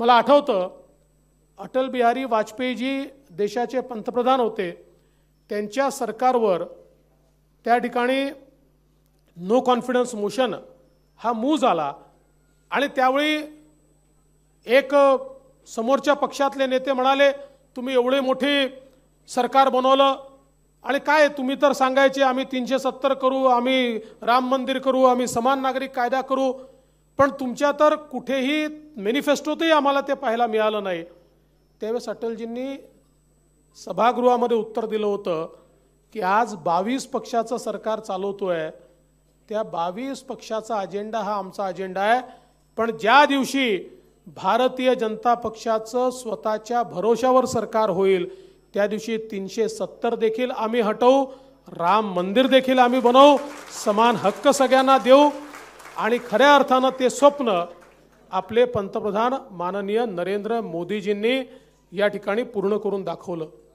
मला आठवतं अटल बिहारी वाजपेयीजी देशाचे पंतप्रधान होते त्यांच्या सरकारवर त्या ठिकाणी नो कॉन्फिडन्स मोशन हा मूव झाला आणि त्यावेळी एक समोरच्या पक्षातले नेते म्हणाले तुम्ही एवढे मोठे सरकार बनवलं आणि काय तुम्ही तर सांगायचे आम्ही तीनशे सत्तर करू आम्ही राम मंदिर करू आम्ही समान नागरिक कायदा करू पण तुमच्या तर कुठेही मेनिफेस्टोतही आम्हाला ते पाहायला मिळालं नाही त्यावेळेस अटलजींनी सभागृहामध्ये उत्तर दिलं होतं की आज बावीस पक्षाचं सरकार चालवतो आहे त्या बावीस पक्षाचा अजेंडा हा आमचा अजेंडा आहे पण ज्या दिवशी भारतीय जनता पक्षाचं स्वतःच्या भरोशावर सरकार होईल त्या दिवशी तीनशे सत्तर देखील आम्ही हटवू राम मंदिर देखील आम्ही बनवू समान हक्क सगळ्यांना देऊ आणि खऱ्या अर्थानं ते स्वप्न आपले पंतप्रधान माननीय नरेंद्र मोदीजींनी या ठिकाणी पूर्ण करून दाखवलं